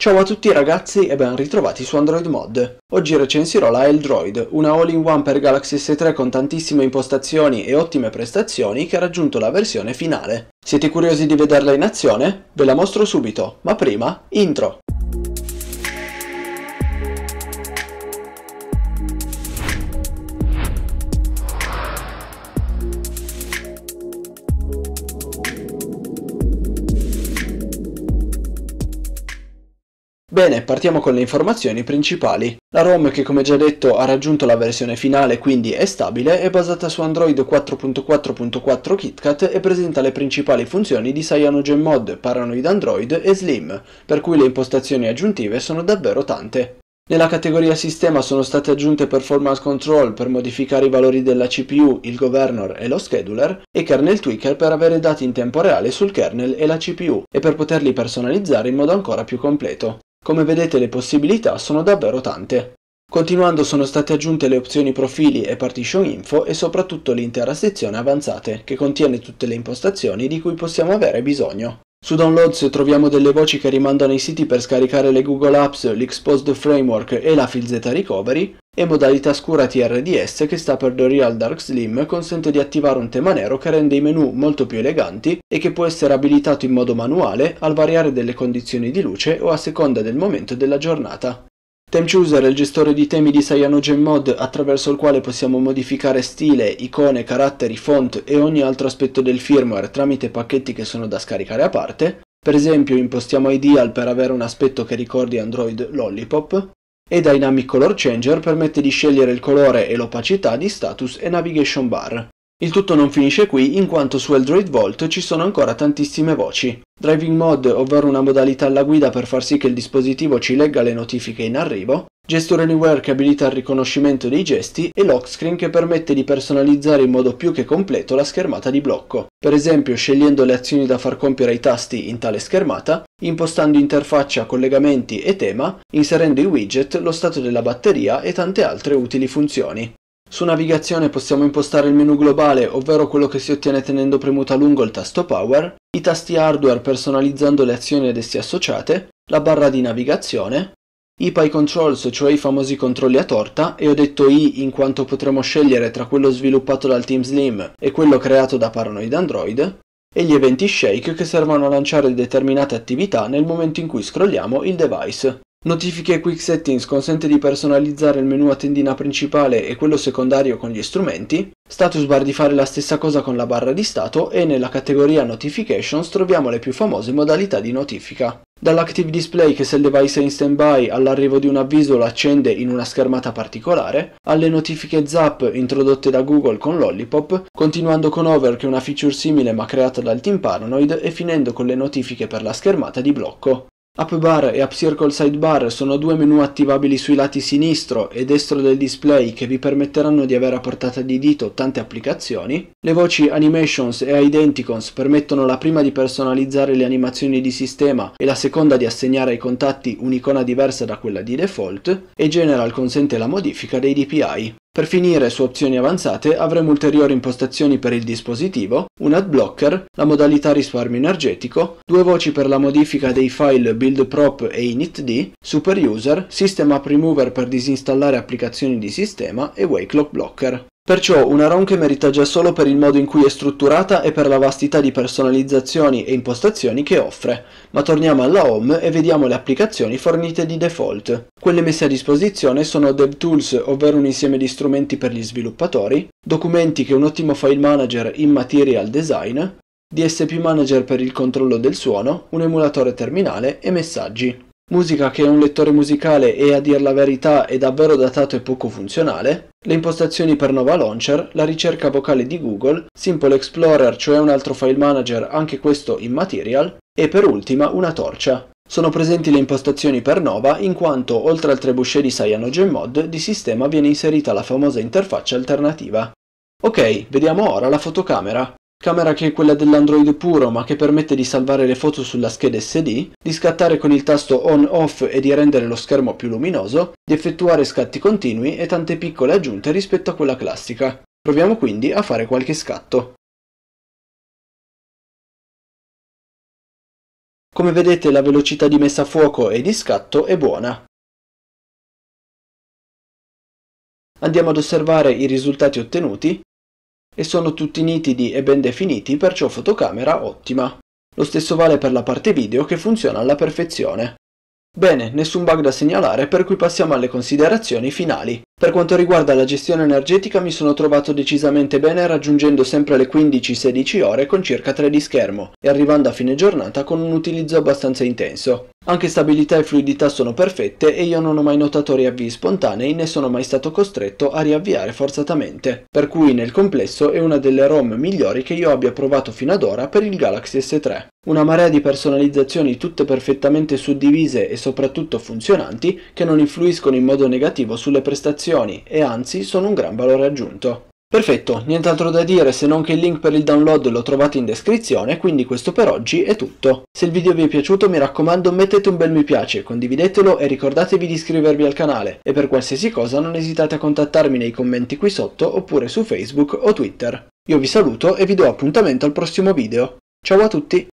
Ciao a tutti ragazzi e ben ritrovati su Android Mod. Oggi recensirò la l una all-in-one per Galaxy S3 con tantissime impostazioni e ottime prestazioni che ha raggiunto la versione finale. Siete curiosi di vederla in azione? Ve la mostro subito, ma prima, intro! Bene, partiamo con le informazioni principali. La ROM che come già detto ha raggiunto la versione finale quindi è stabile, è basata su Android 4.4.4 KitKat e presenta le principali funzioni di CyanogenMod, Paranoid Android e Slim, per cui le impostazioni aggiuntive sono davvero tante. Nella categoria sistema sono state aggiunte performance control per modificare i valori della CPU, il governor e lo scheduler e kernel tweaker per avere dati in tempo reale sul kernel e la CPU e per poterli personalizzare in modo ancora più completo. Come vedete le possibilità sono davvero tante. Continuando sono state aggiunte le opzioni profili e partition info e soprattutto l'intera sezione avanzate che contiene tutte le impostazioni di cui possiamo avere bisogno. Su Downloads troviamo delle voci che rimandano i siti per scaricare le Google Apps, l'Exposed Framework e la FilZ Recovery, e modalità scura TRDS che sta per The Real Dark Slim consente di attivare un tema nero che rende i menu molto più eleganti e che può essere abilitato in modo manuale al variare delle condizioni di luce o a seconda del momento della giornata. ThemeChooser è il gestore di temi di CyanogenMod attraverso il quale possiamo modificare stile, icone, caratteri, font e ogni altro aspetto del firmware tramite pacchetti che sono da scaricare a parte, per esempio impostiamo Ideal per avere un aspetto che ricordi Android Lollipop, e Dynamic Color Changer permette di scegliere il colore e l'opacità di status e navigation bar. Il tutto non finisce qui in quanto su Eldroid Volt ci sono ancora tantissime voci. Driving Mod, ovvero una modalità alla guida per far sì che il dispositivo ci legga le notifiche in arrivo, Gesture Anywhere che abilita il riconoscimento dei gesti e Lock Screen che permette di personalizzare in modo più che completo la schermata di blocco, per esempio scegliendo le azioni da far compiere ai tasti in tale schermata, impostando interfaccia, collegamenti e tema, inserendo i widget, lo stato della batteria e tante altre utili funzioni. Su navigazione possiamo impostare il menu globale, ovvero quello che si ottiene tenendo premuto a lungo il tasto Power, i tasti hardware personalizzando le azioni ad essi associate, la barra di navigazione, i Pi controls, cioè i famosi controlli a torta, e ho detto i in quanto potremo scegliere tra quello sviluppato dal Team Slim e quello creato da Paranoid Android, e gli eventi shake che servono a lanciare determinate attività nel momento in cui scrolliamo il device. Notifiche Quick Settings consente di personalizzare il menu a tendina principale e quello secondario con gli strumenti, Status Bar di fare la stessa cosa con la barra di stato e nella categoria Notifications troviamo le più famose modalità di notifica. Dall'Active Display che se il device è in standby all'arrivo di un avviso lo accende in una schermata particolare, alle notifiche Zap introdotte da Google con Lollipop, continuando con Over che è una feature simile ma creata dal team Paranoid e finendo con le notifiche per la schermata di blocco. App Bar e App Circle Sidebar sono due menu attivabili sui lati sinistro e destro del display che vi permetteranno di avere a portata di dito tante applicazioni. Le voci Animations e Identicons permettono la prima di personalizzare le animazioni di sistema e la seconda di assegnare ai contatti un'icona diversa da quella di default e General consente la modifica dei DPI. Per finire su opzioni avanzate avremo ulteriori impostazioni per il dispositivo, un ad blocker, la modalità risparmio energetico, due voci per la modifica dei file build prop e initd, super user, system app remover per disinstallare applicazioni di sistema e wake lock blocker. Perciò una ROM che merita già solo per il modo in cui è strutturata e per la vastità di personalizzazioni e impostazioni che offre, ma torniamo alla home e vediamo le applicazioni fornite di default. Quelle messe a disposizione sono DevTools, ovvero un insieme di strumenti per gli sviluppatori, documenti che un ottimo file manager in material design, DSP manager per il controllo del suono, un emulatore terminale e messaggi musica che è un lettore musicale e a dir la verità è davvero datato e poco funzionale, le impostazioni per Nova Launcher, la ricerca vocale di Google, Simple Explorer, cioè un altro file manager, anche questo immaterial, e per ultima una torcia. Sono presenti le impostazioni per Nova in quanto oltre al trebuchet di CyanogenMod di sistema viene inserita la famosa interfaccia alternativa. Ok, vediamo ora la fotocamera camera che è quella dell'Android puro ma che permette di salvare le foto sulla scheda SD, di scattare con il tasto on-off e di rendere lo schermo più luminoso, di effettuare scatti continui e tante piccole aggiunte rispetto a quella classica. Proviamo quindi a fare qualche scatto. Come vedete la velocità di messa a fuoco e di scatto è buona. Andiamo ad osservare i risultati ottenuti e sono tutti nitidi e ben definiti, perciò fotocamera ottima. Lo stesso vale per la parte video che funziona alla perfezione. Bene, nessun bug da segnalare per cui passiamo alle considerazioni finali. Per quanto riguarda la gestione energetica mi sono trovato decisamente bene raggiungendo sempre le 15-16 ore con circa 3 di schermo e arrivando a fine giornata con un utilizzo abbastanza intenso. Anche stabilità e fluidità sono perfette e io non ho mai notato riavvii spontanei né sono mai stato costretto a riavviare forzatamente, per cui nel complesso è una delle ROM migliori che io abbia provato fino ad ora per il Galaxy S3. Una marea di personalizzazioni tutte perfettamente suddivise e soprattutto funzionanti che non influiscono in modo negativo sulle prestazioni informazioni e anzi sono un gran valore aggiunto. Perfetto, nient'altro da dire se non che il link per il download lo trovate in descrizione, quindi questo per oggi è tutto. Se il video vi è piaciuto mi raccomando mettete un bel mi piace, condividetelo e ricordatevi di iscrivervi al canale e per qualsiasi cosa non esitate a contattarmi nei commenti qui sotto oppure su Facebook o Twitter. Io vi saluto e vi do appuntamento al prossimo video. Ciao a tutti!